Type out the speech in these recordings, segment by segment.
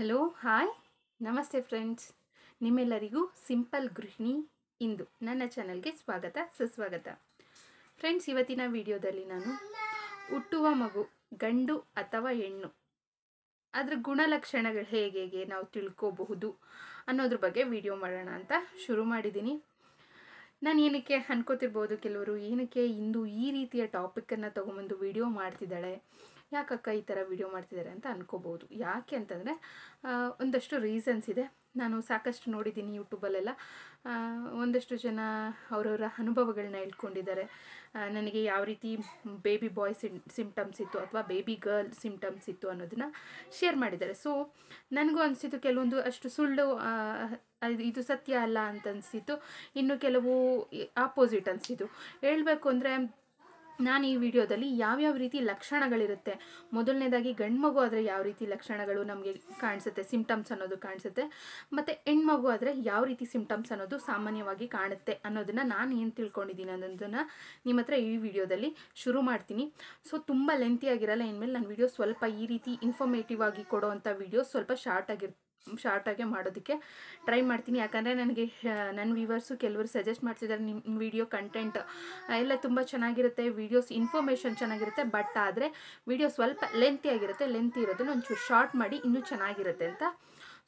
Hello hi ನಮಸ್ತೆ friends ನಿಮ್ಮೆಲ್ಲರಿಗೂ simple ಗೃಹಿಣಿ ಇಂದು ನನ್ನ ಚಾನಲ್ಗೆ ಸ್ವಾಗತ ಸುಸ್ವಾಗತ ಫ್ರೆಂಡ್ಸ್ ಇವತ್ತಿನ ವಿಡಿಯೋದಲ್ಲಿ ನಾನು ಹುಟ್ಟುವ ಮಗು ಗಂಡು ಅಥವಾ ಹೆಣ್ಣು ಅದರ ಗುಣಲಕ್ಷಣಗಳು ಹೇಗೆ ಹೇಗೆ ನಾವು ತಿಳ್ಕೋಬಹುದು ಅನ್ನೋದ್ರ ಬಗ್ಗೆ ವಿಡಿಯೋ ಮಾಡೋಣ ಅಂತ ಶುರು ಮಾಡಿದ್ದೀನಿ ನಾನು ಏನಕ್ಕೆ ಅನ್ಕೋತಿರ್ಬೋದು ಕೆಲವರು ಏನಕ್ಕೆ ಇಂದು ಈ ರೀತಿಯ ಟಾಪಿಕನ್ನು ತೊಗೊಂಬಂದು ವಿಡಿಯೋ ಮಾಡ್ತಿದ್ದಾಳೆ ಯಾಕಕ್ಕ ಈ ಥರ ವಿಡಿಯೋ ಮಾಡ್ತಿದ್ದಾರೆ ಅಂತ ಅನ್ಕೋಬೋದು ಯಾಕೆ ಅಂತಂದರೆ ಒಂದಷ್ಟು ರೀಸನ್ಸ್ ಇದೆ ನಾನು ಸಾಕಷ್ಟು ನೋಡಿದ್ದೀನಿ ಯೂಟ್ಯೂಬಲ್ಲೆಲ್ಲ ಒಂದಷ್ಟು ಜನ ಅವರವರ ಅನುಭವಗಳನ್ನ ಹೇಳ್ಕೊಂಡಿದ್ದಾರೆ ನನಗೆ ಯಾವ ರೀತಿ ಬೇಬಿ ಬಾಯ್ ಸಿಮ್ ಸಿಮ್ಟಮ್ಸ್ ಇತ್ತು ಅಥವಾ ಬೇಬಿ ಗರ್ಲ್ ಸಿಮ್ಟಮ್ಸ್ ಇತ್ತು ಅನ್ನೋದನ್ನ ಶೇರ್ ಮಾಡಿದ್ದಾರೆ ಸೊ ನನಗೂ ಅನಿಸಿತು ಕೆಲವೊಂದು ಅಷ್ಟು ಸುಳ್ಳು ಇದು ಸತ್ಯ ಅಲ್ಲ ಅಂತ ಅನಿಸಿತು ಇನ್ನು ಕೆಲವು ಆಪೋಸಿಟ್ ಅನಿಸಿತು ಹೇಳಬೇಕು ಅಂದರೆ ನಾನು ಈ ವಿಡಿಯೋದಲ್ಲಿ ಯಾವ್ಯಾವ ರೀತಿ ಲಕ್ಷಣಗಳಿರುತ್ತೆ ಮೊದಲನೇದಾಗಿ ಗಂಡು ಮಗು ಆದರೆ ಯಾವ ರೀತಿ ಲಕ್ಷಣಗಳು ನಮಗೆ ಕಾಣಿಸುತ್ತೆ ಸಿಂಪ್ಟಮ್ಸ್ ಅನ್ನೋದು ಕಾಣಿಸುತ್ತೆ ಮತ್ತು ಹೆಣ್ಮಗು ಆದರೆ ಯಾವ ರೀತಿ ಸಿಂಪ್ಟಮ್ಸ್ ಅನ್ನೋದು ಸಾಮಾನ್ಯವಾಗಿ ಕಾಣುತ್ತೆ ಅನ್ನೋದನ್ನು ನಾನು ಏನು ತಿಳ್ಕೊಂಡಿದ್ದೀನಿ ಅನ್ನೋದನ್ನು ನಿಮ್ಮ ಹತ್ರ ಈ ವಿಡಿಯೋದಲ್ಲಿ ಶುರು ಮಾಡ್ತೀನಿ ಸೊ ತುಂಬ ಲೆಂತಿಯಾಗಿರಲ್ಲ ಇನ್ಮೇಲೆ ನನ್ನ ವಿಡಿಯೋ ಸ್ವಲ್ಪ ಈ ರೀತಿ ಇನ್ಫಾರ್ಮೇಟಿವ್ ಆಗಿ ಕೊಡೋ ಅಂಥ ಸ್ವಲ್ಪ ಶಾರ್ಟ್ ಆಗಿರುತ್ತೆ ಶಾರ್ಟಾಗೆ ಮಾಡೋದಕ್ಕೆ ಟ್ರೈ ಮಾಡ್ತೀನಿ ಯಾಕಂದರೆ ನನಗೆ ನನ್ನ ವ್ಯೂವರ್ಸು ಕೆಲವರು ಸಜೆಸ್ಟ್ ಮಾಡ್ತಿದ್ದಾರೆ ನಿಮ್ಮ ವೀಡಿಯೋ ಕಂಟೆಂಟ್ ಎಲ್ಲ ತುಂಬ ಚೆನ್ನಾಗಿರುತ್ತೆ ವೀಡಿಯೋಸ್ ಇನ್ಫಾರ್ಮೇಷನ್ ಚೆನ್ನಾಗಿರುತ್ತೆ ಬಟ್ ಆದರೆ ವೀಡಿಯೋ ಸ್ವಲ್ಪ ಲೆಂತಿ ಆಗಿರುತ್ತೆ ಲೆಂತಿ ಇರೋದನ್ನು ಒಂಚೂರು ಶಾರ್ಟ್ ಮಾಡಿ ಇನ್ನೂ ಚೆನ್ನಾಗಿರುತ್ತೆ ಅಂತ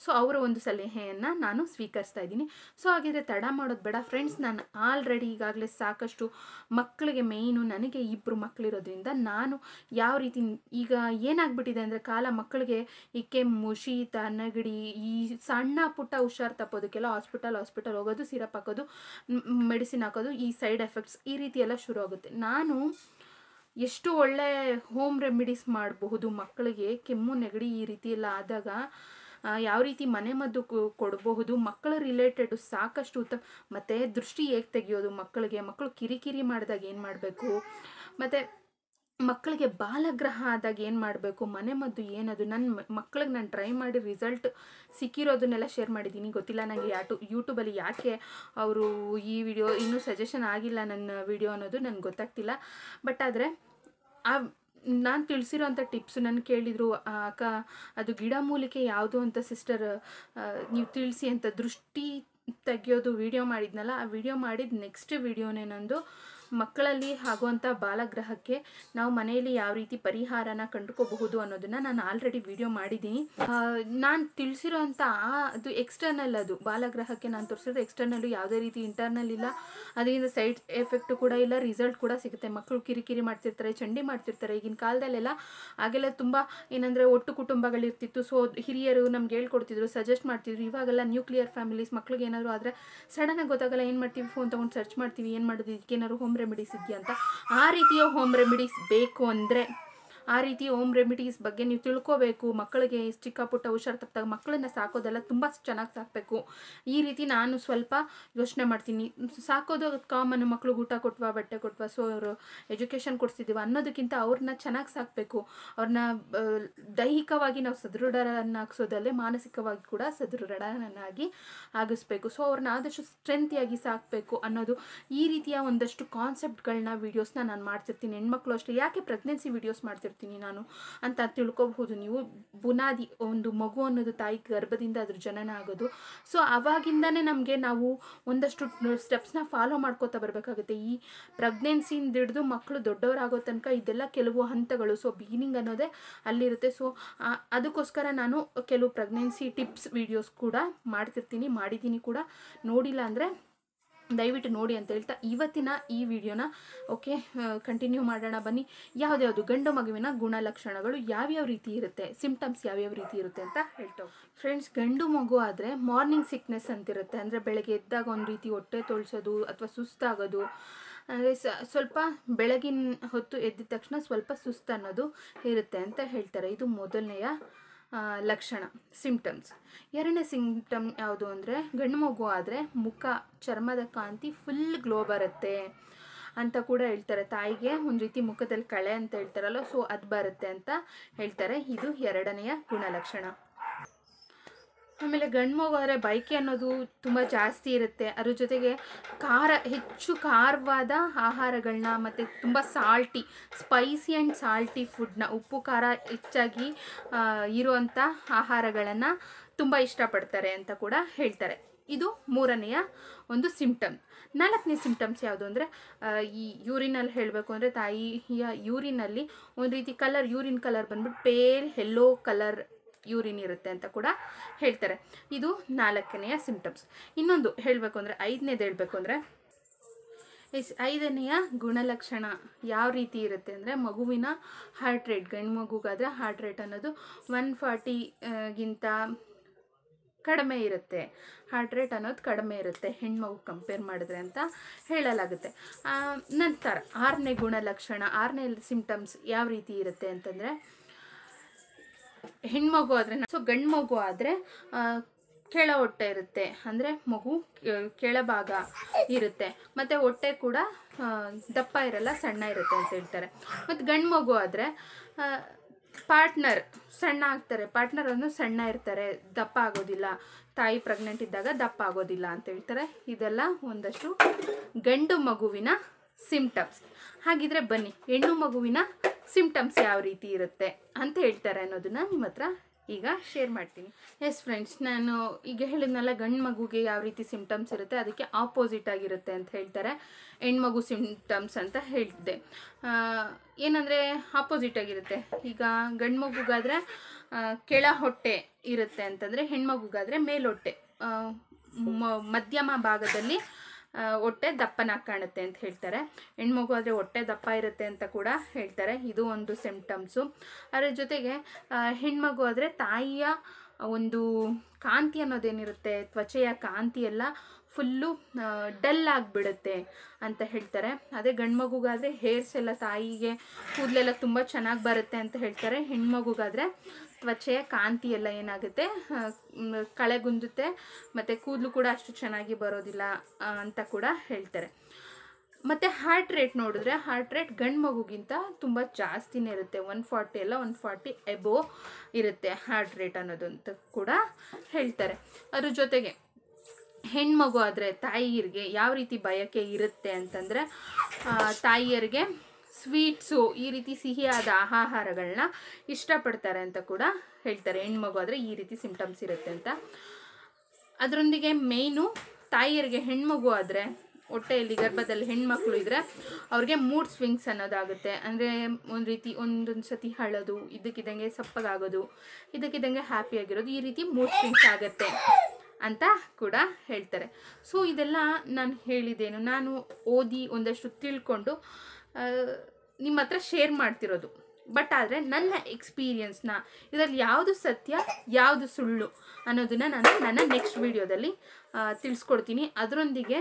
ಸೊ ಅವರ ಒಂದು ಸಲಹೆಯನ್ನು ನಾನು ಸ್ವೀಕರಿಸ್ತಾ ಇದ್ದೀನಿ ಸೊ ಹಾಗಿದ್ರೆ ತಡ ಮಾಡೋದು ಬೇಡ ಫ್ರೆಂಡ್ಸ್ ನಾನು ಆಲ್ರೆಡಿ ಈಗಾಗಲೇ ಸಾಕಷ್ಟು ಮಕ್ಕಳಿಗೆ ಮೇಯ್ನು ನನಗೆ ಇಬ್ಬರು ಮಕ್ಕಳಿರೋದ್ರಿಂದ ನಾನು ಯಾವ ರೀತಿ ಈಗ ಏನಾಗ್ಬಿಟ್ಟಿದೆ ಅಂದರೆ ಕಾಲ ಮಕ್ಕಳಿಗೆ ಈ ಕೆಮ್ಮು ಶೀತ ನೆಗಡಿ ಈ ಸಣ್ಣ ಪುಟ್ಟ ಹುಷಾರು ತಪ್ಪೋದಕ್ಕೆಲ್ಲ ಹಾಸ್ಪಿಟಲ್ ಹಾಸ್ಪಿಟಲ್ ಹೋಗೋದು ಸಿರಪ್ ಹಾಕೋದು ಮೆಡಿಸಿನ್ ಹಾಕೋದು ಈ ಸೈಡ್ ಎಫೆಕ್ಟ್ಸ್ ಈ ರೀತಿ ಎಲ್ಲ ಶುರು ಆಗುತ್ತೆ ನಾನು ಎಷ್ಟು ಒಳ್ಳೆ ಹೋಮ್ ರೆಮಿಡೀಸ್ ಮಾಡಬಹುದು ಮಕ್ಕಳಿಗೆ ಕೆಮ್ಮು ನೆಗಡಿ ಈ ರೀತಿ ಎಲ್ಲ ಆದಾಗ ಯಾವ ರೀತಿ ಮನೆ ಮದ್ದು ಕೊಡಬಹುದು ಮಕ್ಕಳ ರಿಲೇಟೆಡ್ ಸಾಕಷ್ಟು ಉತ್ತಮ ಮತ್ತು ದೃಷ್ಟಿ ಹೇಗೆ ತೆಗೆಯೋದು ಮಕ್ಕಳಿಗೆ ಮಕ್ಕಳು ಕಿರಿಕಿರಿ ಮಾಡಿದಾಗ ಏನು ಮಾಡಬೇಕು ಮತ್ತು ಮಕ್ಕಳಿಗೆ ಬಾಲಗ್ರಹ ಆದಾಗ ಏನು ಮಾಡಬೇಕು ಮನೆ ಮದ್ದು ಏನದು ನನ್ನ ಮಕ್ಕಳಿಗೆ ನಾನು ಟ್ರೈ ಮಾಡಿ ರಿಸಲ್ಟ್ ಸಿಕ್ಕಿರೋದನ್ನೆಲ್ಲ ಶೇರ್ ಮಾಡಿದ್ದೀನಿ ಗೊತ್ತಿಲ್ಲ ನನಗೆ ಯಾಟು ಯೂಟ್ಯೂಬಲ್ಲಿ ಯಾಕೆ ಅವರು ಈ ವಿಡಿಯೋ ಇನ್ನೂ ಸಜೆಷನ್ ಆಗಿಲ್ಲ ನನ್ನ ವಿಡಿಯೋ ಅನ್ನೋದು ನನಗೆ ಗೊತ್ತಾಗ್ತಿಲ್ಲ ಬಟ್ ಆದರೆ ಆ ನಾನು ತಿಳಿಸಿರೋ ಅಂಥ ಟಿಪ್ಸ್ ನಾನು ಕೇಳಿದರು ಅಕ್ಕ ಅದು ಗಿಡಮೂಲಿಕೆ ಯಾವುದು ಅಂತ ಸಿಸ್ಟರ್ ನೀವು ತಿಳಿಸಿ ಅಂತ ದೃಷ್ಟಿ ತೆಗೆಯೋದು ವಿಡಿಯೋ ಮಾಡಿದ್ನಲ್ಲ ಆ ವಿಡಿಯೋ ಮಾಡಿದ ನೆಕ್ಸ್ಟ್ ವಿಡಿಯೋನೇ ನಂದು ಮಕ್ಕಳಲ್ಲಿ ಆಗುವಂಥ ಬಾಲಗ್ರಹಕ್ಕೆ ನಾವು ಮನೆಯಲ್ಲಿ ಯಾವ ರೀತಿ ಪರಿಹಾರನ ಕಂಡುಕೋಬಹುದು ಅನ್ನೋದನ್ನು ನಾನು ಆಲ್ರೆಡಿ ವಿಡಿಯೋ ಮಾಡಿದ್ದೀನಿ ನಾನು ತಿಳಿಸಿರೋ ಅಂಥ ಅದು ಎಕ್ಸ್ಟರ್ನಲ್ ಅದು ಬಾಲಗ್ರಹಕ್ಕೆ ನಾನು ತೋರಿಸಿದ್ರೆ ಎಕ್ಸ್ಟರ್ನಲ್ಲು ಯಾವುದೇ ರೀತಿ ಇಂಟರ್ನಲ್ ಇಲ್ಲ ಅದರಿಂದ ಸೈಡ್ ಎಫೆಕ್ಟು ಕೂಡ ಇಲ್ಲ ರಿಸಲ್ಟ್ ಕೂಡ ಸಿಗುತ್ತೆ ಮಕ್ಕಳು ಕಿರಿಕಿರಿ ಮಾಡ್ತಿರ್ತಾರೆ ಚಂಡಿ ಮಾಡ್ತಿರ್ತಾರೆ ಈಗಿನ ಕಾಲದಲ್ಲೆಲ್ಲ ಆಗೆಲ್ಲ ತುಂಬ ಏನಂದರೆ ಒಟ್ಟು ಕುಟುಂಬಗಳಿರ್ತಿತ್ತು ಸೊ ಹಿರಿಯರು ನಮ್ಗೆ ಹೇಳ್ಕೊಡ್ತಿದ್ರು ಸಜೆಸ್ಟ್ ಮಾಡ್ತಿದ್ರು ಇವಾಗೆಲ್ಲ ನ್ಯೂಕ್ಲಿಯರ್ ಫ್ಯಾಮಿಲೀಸ್ ಮಕ್ಳಿಗೆ ಏನಾದರೂ ಆದರೆ ಸಡನ್ನಾಗಿ ಗೊತ್ತಾಗಲ್ಲ ಏನು ಮಾಡ್ತೀವಿ ಫೋನ್ ತೊಗೊಂಡು ಸರ್ಚ್ ಮಾಡ್ತೀವಿ ಏನು ಮಾಡೋದು ಏನಾದ್ರು ಹೋಮ್ ರೆಮಿಡೀಸ್ ಇದೆಯಾ ಅಂತ ಆ ರೀತಿಯ ಹೋಮ್ ರೆಮಿಡೀಸ್ ಬೇಕು ಅಂದರೆ ಆ ರೀತಿ ಹೋಮ್ ರೆಮಿಡೀಸ್ ಬಗ್ಗೆ ನೀವು ತಿಳ್ಕೋಬೇಕು ಮಕ್ಕಳಿಗೆ ಚಿಕ್ಕ ಪುಟ್ಟ ಹುಷಾರು ತಪ್ಪಿದಾಗ ಮಕ್ಕಳನ್ನ ಸಾಕೋದೆಲ್ಲ ತುಂಬ ಚೆನ್ನಾಗಿ ಸಾಕಬೇಕು ಈ ರೀತಿ ನಾನು ಸ್ವಲ್ಪ ಯೋಚನೆ ಮಾಡ್ತೀನಿ ಸಾಕೋದು ಕಾಮನ್ ಮಕ್ಕಳು ಊಟ ಕೊಟ್ವಾ ಬಟ್ಟೆ ಕೊಟ್ವಾ ಸೊ ಅವರು ಎಜುಕೇಷನ್ ಕೊಡ್ಸಿದ್ದೀವ ಅನ್ನೋದಕ್ಕಿಂತ ಅವ್ರನ್ನ ಚೆನ್ನಾಗಿ ಸಾಕಬೇಕು ಅವ್ರನ್ನ ದೈಹಿಕವಾಗಿ ನಾವು ಸದೃಢರನ್ನಾಗಿಸೋದಲ್ಲೇ ಮಾನಸಿಕವಾಗಿ ಕೂಡ ಸದೃಢರನ್ನಾಗಿ ಆಗಿಸ್ಬೇಕು ಸೊ ಅವ್ರನ್ನ ಆದಷ್ಟು ಸ್ಟ್ರೆಂತಿಯಾಗಿ ಸಾಕಬೇಕು ಅನ್ನೋದು ಈ ರೀತಿಯ ಒಂದಷ್ಟು ಕಾನ್ಸೆಪ್ಟ್ಗಳನ್ನ ವೀಡಿಯೋಸ್ನ ನಾನು ಮಾಡ್ತಿರ್ತೀನಿ ಹೆಣ್ಮಕ್ಳು ಅಷ್ಟೇ ಯಾಕೆ ಪ್ರೆಗ್ನೆನ್ಸಿ ವೀಡಿಯೋಸ್ ಮಾಡ್ತಿರ್ತೀನಿ ಮಾಡ್ತಿರ್ತೀನಿ ನಾನು ಅಂತ ತಿಳ್ಕೊಬಹುದು ನೀವು ಬುನಾದಿ ಒಂದು ಮಗು ಅನ್ನೋದು ತಾಯಿ ಗರ್ಭದಿಂದ ಅದ್ರ ಜನನ ಆಗೋದು ಸೊ ಅವಾಗಿಂದನೇ ನಮಗೆ ನಾವು ಒಂದಷ್ಟು ಸ್ಟೆಪ್ಸ್ನ ಫಾಲೋ ಮಾಡ್ಕೋತಾ ಬರಬೇಕಾಗುತ್ತೆ ಈ ಪ್ರೆಗ್ನೆನ್ಸಿಯಿಂದ ಹಿಡಿದು ಮಕ್ಕಳು ದೊಡ್ಡವರಾಗೋ ತನಕ ಇದೆಲ್ಲ ಕೆಲವು ಹಂತಗಳು ಸೊ ಬಿಗಿನಿಂಗ್ ಅನ್ನೋದೇ ಅಲ್ಲಿರುತ್ತೆ ಸೊ ಅದಕ್ಕೋಸ್ಕರ ನಾನು ಕೆಲವು ಪ್ರೆಗ್ನೆನ್ಸಿ ಟಿಪ್ಸ್ ವಿಡಿಯೋಸ್ ಕೂಡ ಮಾಡ್ತಿರ್ತೀನಿ ಮಾಡಿದ್ದೀನಿ ಕೂಡ ನೋಡಿಲ್ಲ ಅಂದರೆ ದಯವಿಟ್ಟು ನೋಡಿ ಅಂತ ಹೇಳ್ತಾ ಇವತ್ತಿನ ಈ ವಿಡಿಯೋನ ಓಕೆ ಕಂಟಿನ್ಯೂ ಮಾಡೋಣ ಬನ್ನಿ ಯಾವ್ದ್ಯಾವುದು ಗಂಡು ಮಗುವಿನ ಗುಣಲಕ್ಷಣಗಳು ಯಾವ್ಯಾವ ರೀತಿ ಇರುತ್ತೆ ಸಿಂಪ್ಟಮ್ಸ್ ಯಾವ್ಯಾವ ರೀತಿ ಇರುತ್ತೆ ಅಂತ ಹೇಳ್ತಾವೆ ಫ್ರೆಂಡ್ಸ್ ಗಂಡು ಮಗು ಆದರೆ ಮಾರ್ನಿಂಗ್ ಸಿಕ್ನೆಸ್ ಅಂತಿರುತ್ತೆ ಅಂದರೆ ಬೆಳಗ್ಗೆ ಎದ್ದಾಗ ಒಂದು ರೀತಿ ಹೊಟ್ಟೆ ತೊಳ್ಸೋದು ಅಥವಾ ಸುಸ್ತಾಗೋದು ಅಂದರೆ ಸ್ವಲ್ಪ ಬೆಳಗಿನ ಹೊತ್ತು ಎದ್ದಿದ ತಕ್ಷಣ ಸ್ವಲ್ಪ ಸುಸ್ತು ಅನ್ನೋದು ಇರುತ್ತೆ ಅಂತ ಹೇಳ್ತಾರೆ ಇದು ಮೊದಲನೆಯ ಲಕ್ಷಣ ಸಿಂಪ್ಟಮ್ಸ್ ಎರಡನೇ ಸಿಂಪ್ಟಮ್ ಯಾವುದು ಅಂದರೆ ಗಂಡು ಮಗು ಆದರೆ ಮುಖ ಚರ್ಮದ ಕಾಂತಿ ಫುಲ್ ಗ್ಲೋ ಬರುತ್ತೆ ಅಂತ ಕೂಡ ಹೇಳ್ತಾರೆ ತಾಯಿಗೆ ಒಂದು ರೀತಿ ಮುಖದಲ್ಲಿ ಕಳೆ ಅಂತ ಹೇಳ್ತಾರಲ್ಲ ಸೊ ಅದು ಬರುತ್ತೆ ಅಂತ ಹೇಳ್ತಾರೆ ಇದು ಎರಡನೆಯ ಗುಣಲಕ್ಷಣ ಆಮೇಲೆ ಗಂಡು ಮಗು ಆದರೆ ಬೈಕೆ ಅನ್ನೋದು ತುಂಬ ಜಾಸ್ತಿ ಇರುತ್ತೆ ಅದ್ರ ಜೊತೆಗೆ ಖಾರ ಹೆಚ್ಚು ಖಾರವಾದ ಆಹಾರಗಳನ್ನ ಮತ್ತು ತುಂಬ ಸಾಲ್ಟಿ ಸ್ಪೈಸಿ ಆ್ಯಂಡ್ ಸಾಲ್ಟಿ ಫುಡ್ನ ಉಪ್ಪು ಖಾರ ಹೆಚ್ಚಾಗಿ ಇರುವಂಥ ಆಹಾರಗಳನ್ನು ತುಂಬ ಇಷ್ಟಪಡ್ತಾರೆ ಅಂತ ಕೂಡ ಹೇಳ್ತಾರೆ ಇದು ಮೂರನೆಯ ಒಂದು ಸಿಂಪ್ಟಮ್ ನಾಲ್ಕನೇ ಸಿಂಪ್ಟಮ್ಸ್ ಯಾವುದು ಅಂದರೆ ಈ ಯೂರಿನಲ್ಲಿ ಹೇಳಬೇಕು ಅಂದರೆ ತಾಯಿಯ ಯೂರಿನಲ್ಲಿ ಒಂದು ರೀತಿ ಕಲರ್ ಯೂರಿನ್ ಕಲರ್ ಬಂದ್ಬಿಟ್ಟು ಪೇಲ್ ಹೆಲ್ಲೋ ಕಲರ್ ಯೂರಿನ್ ಇರುತ್ತೆ ಅಂತ ಕೂಡ ಹೇಳ್ತಾರೆ ಇದು ನಾಲ್ಕನೆಯ ಸಿಂಪ್ಟಮ್ಸ್ ಇನ್ನೊಂದು ಹೇಳಬೇಕು ಅಂದರೆ ಐದನೇದು ಹೇಳಬೇಕು ಅಂದರೆ ಎಸ್ ಐದನೆಯ ಗುಣಲಕ್ಷಣ ಯಾವ ರೀತಿ ಇರುತ್ತೆ ಅಂದರೆ ಮಗುವಿನ ಹಾರ್ಟ್ ರೇಟ್ ಗಂಡು ಮಗುಗಾದರೆ ಹಾರ್ಟ್ ರೇಟ್ ಅನ್ನೋದು ಒನ್ ಫಾರ್ಟಿಗಿಂತ ಕಡಿಮೆ ಇರುತ್ತೆ ಹಾರ್ಟ್ ರೇಟ್ ಅನ್ನೋದು ಕಡಿಮೆ ಇರುತ್ತೆ ಹೆಣ್ಮಗು ಕಂಪೇರ್ ಮಾಡಿದ್ರೆ ಅಂತ ಹೇಳಲಾಗುತ್ತೆ ನಂತರ ಆರನೇ ಗುಣಲಕ್ಷಣ ಆರನೇ ಸಿಂಪ್ಟಮ್ಸ್ ಯಾವ ರೀತಿ ಇರುತ್ತೆ ಅಂತಂದರೆ ಹೆಣ್ಮಗು ಆದರೆ ಸೊ ಗಂಡು ಮಗು ಆದರೆ ಕೆಳ ಹೊಟ್ಟೆ ಇರುತ್ತೆ ಅಂದರೆ ಮಗು ಕೆಳಭಾಗ ಇರುತ್ತೆ ಮತ್ತು ಹೊಟ್ಟೆ ಕೂಡ ದಪ್ಪ ಇರಲ್ಲ ಸಣ್ಣ ಇರುತ್ತೆ ಅಂತ ಹೇಳ್ತಾರೆ ಮತ್ತು ಗಂಡು ಮಗು ಆದರೆ ಪಾರ್ಟ್ನರ್ ಸಣ್ಣ ಆಗ್ತಾರೆ ಪಾರ್ಟ್ನರ್ ಅನ್ನು ಸಣ್ಣ ಇರ್ತಾರೆ ದಪ್ಪ ಆಗೋದಿಲ್ಲ ತಾಯಿ ಪ್ರೆಗ್ನೆಂಟ್ ಇದ್ದಾಗ ದಪ್ಪ ಆಗೋದಿಲ್ಲ ಅಂತ ಹೇಳ್ತಾರೆ ಇದೆಲ್ಲ ಒಂದಷ್ಟು ಗಂಡು ಮಗುವಿನ ಸಿಂಪ್ಟಮ್ಸ್ ಹಾಗಿದ್ರೆ ಬನ್ನಿ ಹೆಣ್ಣು ಮಗುವಿನ ಸಿಮ್ಟಮ್ಸ್ ಯಾವ ರೀತಿ ಇರುತ್ತೆ ಅಂತ ಹೇಳ್ತಾರೆ ಅನ್ನೋದನ್ನು ನಿಮ್ಮ ಹತ್ರ ಈಗ ಶೇರ್ ಮಾಡ್ತೀನಿ ಎಸ್ ಫ್ರೆಂಡ್ಸ್ ನಾನು ಈಗ ಹೇಳಿದ್ನಲ್ಲ ಗಂಡು ಮಗುಗೆ ಯಾವ ರೀತಿ ಸಿಂಪ್ಟಮ್ಸ್ ಇರುತ್ತೆ ಅದಕ್ಕೆ ಆಪೋಸಿಟ್ ಆಗಿರುತ್ತೆ ಅಂತ ಹೇಳ್ತಾರೆ ಹೆಣ್ಮಗು ಸಿಮ್ಟಮ್ಸ್ ಅಂತ ಹೇಳಿದೆ ಏನಂದರೆ ಆಪೋಸಿಟ್ ಆಗಿರುತ್ತೆ ಈಗ ಗಂಡು ಮಗುಗಾದರೆ ಕೆಳ ಹೊಟ್ಟೆ ಇರುತ್ತೆ ಅಂತಂದರೆ ಹೆಣ್ಮಗುಗಾದರೆ ಮೇಲೊಟ್ಟೆ ಮಧ್ಯಮ ಭಾಗದಲ್ಲಿ ಹೊಟ್ಟೆ ದಪ್ಪನಾಗಿ ಕಾಣುತ್ತೆ ಅಂತ ಹೇಳ್ತಾರೆ ಹೆಣ್ಮಗು ಆದರೆ ಹೊಟ್ಟೆ ದಪ್ಪ ಇರುತ್ತೆ ಅಂತ ಕೂಡ ಹೇಳ್ತಾರೆ ಇದು ಒಂದು ಸಿಂಪ್ಟಮ್ಸು ಅದರ ಜೊತೆಗೆ ಹೆಣ್ಮಗು ಆದರೆ ತಾಯಿಯ ಒಂದು ಕಾಂತಿ ಅನ್ನೋದೇನಿರುತ್ತೆ ತ್ವಚೆಯ ಕಾಂತಿ ಎಲ್ಲ ಫುಲ್ಲು ಡಲ್ ಆಗಿಬಿಡುತ್ತೆ ಅಂತ ಹೇಳ್ತಾರೆ ಅದೇ ಮಗುಗಾದರೆ ಹೇರ್ಸ್ ಎಲ್ಲ ತಾಯಿಗೆ ಕೂದಲೆಲ್ಲ ತುಂಬ ಚೆನ್ನಾಗಿ ಬರುತ್ತೆ ಅಂತ ಹೇಳ್ತಾರೆ ಹೆಣ್ಮಗುಗಾದರೆ ತ್ವಚೆಯ ಕಾಂತಿ ಎಲ್ಲ ಏನಾಗುತ್ತೆ ಕಳೆಗುಂದುತ್ತೆ ಮತ್ತು ಕೂದಲು ಕೂಡ ಅಷ್ಟು ಚೆನ್ನಾಗಿ ಬರೋದಿಲ್ಲ ಅಂತ ಕೂಡ ಹೇಳ್ತಾರೆ ಮತ್ತು ಹಾರ್ಟ್ ರೇಟ್ ನೋಡಿದ್ರೆ ಹಾರ್ಟ್ ರೇಟ್ ಗಂಡು ಮಗುಗಿಂತ ತುಂಬ ಜಾಸ್ತಿನೇ ಇರುತ್ತೆ ಒನ್ ಫಾರ್ಟಿ ಎಲ್ಲ ಒನ್ ಫಾರ್ಟಿ ಎಬೋ ಇರುತ್ತೆ ಹಾರ್ಟ್ ರೇಟ್ ಅನ್ನೋದು ಅಂತ ಕೂಡ ಹೇಳ್ತಾರೆ ಅದ್ರ ಜೊತೆಗೆ ಹೆಣ್ಮಗು ಆದರೆ ತಾಯಿಯರಿಗೆ ಯಾವ ರೀತಿ ಬಯಕೆ ಇರುತ್ತೆ ಅಂತಂದರೆ ತಾಯಿಯರಿಗೆ ಸ್ವೀಟ್ಸು ಈ ರೀತಿ ಸಿಹಿಯಾದ ಆಹಾರಗಳನ್ನ ಇಷ್ಟಪಡ್ತಾರೆ ಅಂತ ಕೂಡ ಹೇಳ್ತಾರೆ ಹೆಣ್ಮಗು ಆದರೆ ಈ ರೀತಿ ಸಿಂಪ್ಟಮ್ಸ್ ಇರುತ್ತೆ ಅಂತ ಅದರೊಂದಿಗೆ ಮೇಯ್ನು ತಾಯಿಯರಿಗೆ ಹೆಣ್ಮಗು ಆದರೆ ಹೊಟ್ಟೆಯಲ್ಲಿ ಗರ್ಭದಲ್ಲಿ ಹೆಣ್ಮಕ್ಳು ಇದ್ದರೆ ಅವ್ರಿಗೆ ಮೂಡ್ ಸ್ವಿಂಗ್ಸ್ ಅನ್ನೋದಾಗುತ್ತೆ ಅಂದರೆ ಒಂದು ರೀತಿ ಒಂದೊಂದು ಸತಿ ಹಳೋದು ಇದಕ್ಕಿದ್ದಂಗೆ ಸಪ್ಪಗಾಗೋದು ಇದಕ್ಕಿದ್ದಂಗೆ ಹ್ಯಾಪಿಯಾಗಿರೋದು ಈ ರೀತಿ ಮೂಡ್ ಸ್ವಿಂಗ್ಸ್ ಆಗುತ್ತೆ ಅಂತ ಕೂಡ ಹೇಳ್ತಾರೆ ಸೊ ಇದೆಲ್ಲ ನಾನು ಹೇಳಿದ್ದೇನು ನಾನು ಓದಿ ಒಂದಷ್ಟು ತಿಳ್ಕೊಂಡು ನಿಮ್ಮ ಹತ್ರ ಶೇರ್ ಮಾಡ್ತಿರೋದು ಬಟ್ ಆದರೆ ನನ್ನ ಎಕ್ಸ್ಪೀರಿಯನ್ಸ್ನ ಇದರಲ್ಲಿ ಯಾವುದು ಸತ್ಯ ಯಾವುದು ಸುಳ್ಳು ಅನ್ನೋದನ್ನು ನಾನು ನನ್ನ ನೆಕ್ಸ್ಟ್ ವಿಡಿಯೋದಲ್ಲಿ ತಿಳಿಸ್ಕೊಡ್ತೀನಿ ಅದರೊಂದಿಗೆ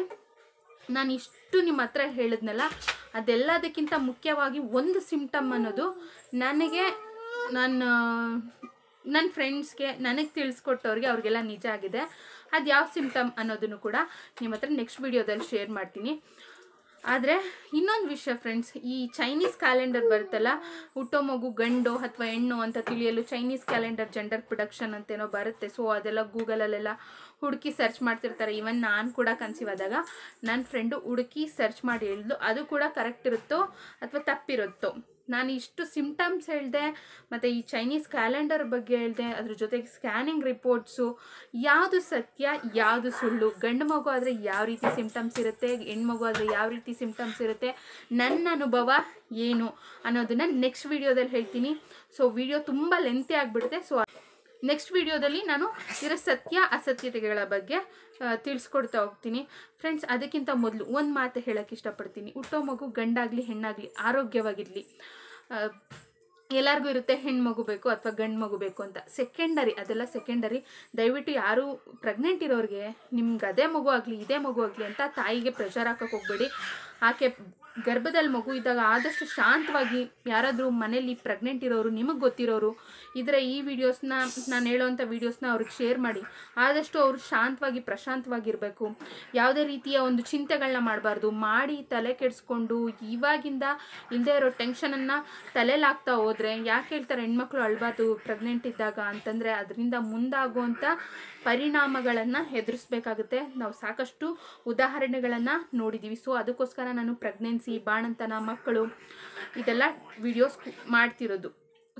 ನಾನು ಇಷ್ಟು ನಿಮ್ಮ ಹತ್ರ ಹೇಳಿದ್ನಲ್ಲ ಅದೆಲ್ಲದಕ್ಕಿಂತ ಮುಖ್ಯವಾಗಿ ಒಂದು ಸಿಮ್ಟಮ್ ಅನ್ನೋದು ನನಗೆ ನನ್ನ ನನ್ನ ಫ್ರೆಂಡ್ಸ್ಗೆ ನನಗೆ ತಿಳಿಸ್ಕೊಟ್ಟವ್ರಿಗೆ ಅವ್ರಿಗೆಲ್ಲ ನಿಜ ಆಗಿದೆ ಅದು ಯಾವ ಸಿಮ್ಟಮ್ ಅನ್ನೋದನ್ನು ಕೂಡ ನಿಮ್ಮ ಹತ್ರ ನೆಕ್ಸ್ಟ್ ವೀಡಿಯೋದಲ್ಲಿ ಶೇರ್ ಮಾಡ್ತೀನಿ ಆದರೆ ಇನ್ನೊಂದು ವಿಷಯ ಫ್ರೆಂಡ್ಸ್ ಈ ಚೈನೀಸ್ ಕ್ಯಾಲೆಂಡರ್ ಬರುತ್ತಲ್ಲ ಹುಟ್ಟೋ ಮಗು ಗಂಡು ಅಥವಾ ಹೆಣ್ಣು ಅಂತ ತಿಳಿಯಲು ಚೈನೀಸ್ ಕ್ಯಾಲೆಂಡರ್ ಜೆಂಡರ್ ಪ್ರೊಡಕ್ಷನ್ ಅಂತೇನೋ ಬರುತ್ತೆ ಸೊ ಅದೆಲ್ಲ ಗೂಗಲಲ್ಲೆಲ್ಲ ಹುಡುಕಿ ಸರ್ಚ್ ಮಾಡ್ತಿರ್ತಾರೆ ಇವನ್ ನಾನು ಕೂಡ ಕನ್ಸಿವ್ ಆದಾಗ ನನ್ನ ಫ್ರೆಂಡು ಹುಡುಕಿ ಸರ್ಚ್ ಮಾಡಿ ಹೇಳಿದ್ಲು ಅದು ಕೂಡ ಕರೆಕ್ಟ್ ಇರುತ್ತೋ ಅಥವಾ ತಪ್ಪಿರುತ್ತೋ ನಾನು ಇಷ್ಟು ಸಿಮ್ಟಮ್ಸ್ ಹೇಳಿದೆ ಮತ್ತು ಈ ಚೈನೀಸ್ ಕ್ಯಾಲೆಂಡರ್ ಬಗ್ಗೆ ಹೇಳಿದೆ ಅದ್ರ ಜೊತೆಗೆ ಸ್ಕ್ಯಾನಿಂಗ್ ರಿಪೋರ್ಟ್ಸು ಯಾವುದು ಸತ್ಯ ಯಾವುದು ಸುಳ್ಳು ಗಂಡು ಮಗು ಆದರೆ ಯಾವ ರೀತಿ ಸಿಮ್ಟಮ್ಸ್ ಇರುತ್ತೆ ಹೆಣ್ಮಗು ಆದರೆ ಯಾವ ರೀತಿ ಸಿಮ್ಟಮ್ಸ್ ಇರುತ್ತೆ ನನ್ನ ಅನುಭವ ಏನು ಅನ್ನೋದನ್ನು ನೆಕ್ಸ್ಟ್ ವೀಡಿಯೋದಲ್ಲಿ ಹೇಳ್ತೀನಿ ಸೊ ವಿಡಿಯೋ ತುಂಬ ಲೆಂತಿ ಆಗಿಬಿಡುತ್ತೆ ಸೊ ನೆಕ್ಸ್ಟ್ ವಿಡಿಯೋದಲ್ಲಿ ನಾನು ಇರೋ ಸತ್ಯ ಅಸತ್ಯತೆಗಳ ಬಗ್ಗೆ ತಿಳಿಸ್ಕೊಡ್ತಾ ಹೋಗ್ತೀನಿ ಫ್ರೆಂಡ್ಸ್ ಅದಕ್ಕಿಂತ ಮೊದಲು ಒಂದು ಮಾತು ಹೇಳೋಕ್ಕೆ ಇಷ್ಟಪಡ್ತೀನಿ ಹುಟ್ಟೋ ಮಗು ಗಂಡಾಗಲಿ ಹೆಣ್ಣಾಗಲಿ ಆರೋಗ್ಯವಾಗಿರಲಿ ಎಲ್ಲರಿಗೂ ಇರುತ್ತೆ ಮಗು ಬೇಕು ಅಥವಾ ಗಂಡು ಮಗು ಬೇಕು ಅಂತ ಸೆಕೆಂಡರಿ ಅದೆಲ್ಲ ಸೆಕೆಂಡರಿ ದಯವಿಟ್ಟು ಯಾರು ಪ್ರೆಗ್ನೆಂಟ್ ಇರೋರಿಗೆ ನಿಮ್ಗೆ ಅದೇ ಮಗು ಆಗಲಿ ಇದೇ ಮಗು ಆಗಲಿ ಅಂತ ತಾಯಿಗೆ ಪ್ರೆಷರ್ ಹಾಕೋಕೆ ಹೋಗ್ಬೇಡಿ ಆಕೆ ಗರ್ಭದಲ್ಲಿ ಮಗು ಇದ್ದಾಗ ಆದಷ್ಟು ಶಾಂತವಾಗಿ ಯಾರಾದರೂ ಮನೇಲಿ ಪ್ರೆಗ್ನೆಂಟ್ ಇರೋರು ನಿಮಗೆ ಗೊತ್ತಿರೋರು ಇದರ ಈ ವಿಡಿಯೋಸ್ನ ನಾನು ಹೇಳೋವಂಥ ವೀಡಿಯೋಸ್ನ ಅವ್ರಿಗೆ ಶೇರ್ ಮಾಡಿ ಆದಷ್ಟು ಅವರು ಶಾಂತವಾಗಿ ಪ್ರಶಾಂತವಾಗಿರಬೇಕು ಯಾವುದೇ ರೀತಿಯ ಒಂದು ಚಿಂತೆಗಳನ್ನ ಮಾಡಬಾರ್ದು ಮಾಡಿ ತಲೆ ಕೆಡಿಸ್ಕೊಂಡು ಇವಾಗಿಂದ ಇಲ್ಲದೇ ಇರೋ ಟೆನ್ಷನನ್ನು ಹಾಕ್ತಾ ಹೋದರೆ ಯಾಕೆ ಹೇಳ್ತಾರೆ ಹೆಣ್ಮಕ್ಳು ಅಳ್ಬಾರ್ದು ಪ್ರೆಗ್ನೆಂಟ್ ಇದ್ದಾಗ ಅಂತಂದರೆ ಅದರಿಂದ ಮುಂದಾಗುವಂಥ ಪರಿಣಾಮಗಳನ್ನು ಎದುರಿಸ್ಬೇಕಾಗುತ್ತೆ ನಾವು ಸಾಕಷ್ಟು ಉದಾಹರಣೆಗಳನ್ನು ನೋಡಿದ್ದೀವಿ ಸೊ ಅದಕ್ಕೋಸ್ಕರ ನಾನು ಪ್ರೆಗ್ನೆನ್ಸಿ ಬಾಣಂತನ ಮಕ್ಕಳು ಇದೆಲ್ಲ ವಿಡಿಯೋಸ್ ಮಾಡ್ತಿರೋದು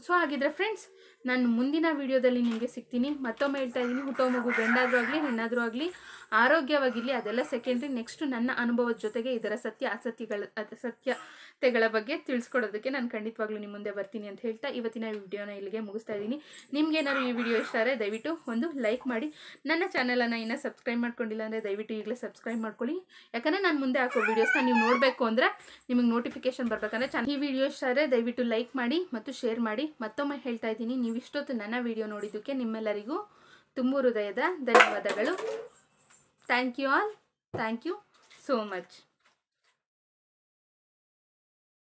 ಸೊ ಹಾಗಿದ್ರೆ ಫ್ರೆಂಡ್ಸ್ ನಾನು ಮುಂದಿನ ವೀಡಿಯೋದಲ್ಲಿ ನಿಮಗೆ ಸಿಗ್ತೀನಿ ಮತ್ತೊಮ್ಮೆ ಹೇಳ್ತಾ ಇದ್ದೀನಿ ಹುಟ್ಟೋ ಮಗು ಗಂಡಾದರೂ ಆಗಲಿ ಹೆಣ್ಣಾದರೂ ಆಗಲಿ ಆರೋಗ್ಯವಾಗಿರಲಿ ಅದೆಲ್ಲ ಸೆಕೆಂಡ್ರಿ ನೆಕ್ಸ್ಟ್ ನನ್ನ ಅನುಭವದ ಜೊತೆಗೆ ಇದರ ಸತ್ಯ ಅಸತ್ಯಗಳ ಸತ್ಯತೆಗಳ ಬಗ್ಗೆ ತಿಳಿಸ್ಕೊಡೋದಕ್ಕೆ ನಾನು ಖಂಡಿತವಾಗ್ಲೂ ನಿಮ್ಮ ಮುಂದೆ ಬರ್ತೀನಿ ಅಂತ ಹೇಳ್ತಾ ಇವತ್ತಿನ ವಿಡಿಯೋನ ಇಲ್ಲಿಗೆ ಮುಗಿಸ್ತಾ ಇದ್ದೀನಿ ಏನಾದ್ರು ಈ ವಿಡಿಯೋ ಇಷ್ಟ ಆದರೆ ದಯವಿಟ್ಟು ಒಂದು ಲೈಕ್ ಮಾಡಿ ನನ್ನ ಚಾನಲನ್ನು ಇನ್ನೂ ಸಬ್ಸ್ಕ್ರೈಬ್ ಮಾಡ್ಕೊಂಡಿಲ್ಲ ಅಂದರೆ ದಯವಿಟ್ಟು ಈಗಲೇ ಸಬ್ಸ್ಕ್ರೈಬ್ ಮಾಡ್ಕೊಳ್ಳಿ ಯಾಕಂದರೆ ನಾನು ಮುಂದೆ ಹಾಕೋ ವೀಡಿಯೋಸ್ನ ನೀವು ನೋಡಬೇಕು ಅಂದರೆ ನಿಮಗೆ ನೋಟಿಫಿಕೇಶನ್ ಬರಬೇಕಂದ್ರೆ ಈ ವಿಡಿಯೋ ಇಷ್ಟ ಆದರೆ ದಯವಿಟ್ಟು ಲೈಕ್ ಮಾಡಿ ಮತ್ತು ಶೇರ್ ಮಾಡಿ ಮತ್ತೊಮ್ಮೆ ಹೇಳ್ತಾ ಇದ್ದೀನಿ ನೀವು ಇಷ್ಟೊತ್ತು ನನ್ನ ವಿಡಿಯೋ ನೋಡಿದ್ದಕ್ಕೆ ನಿಮ್ಮೆಲ್ಲರಿಗೂ ತುಂಬ ಹೃದಯದ ಧನ್ಯವಾದಗಳು Thank you all. Thank you so much.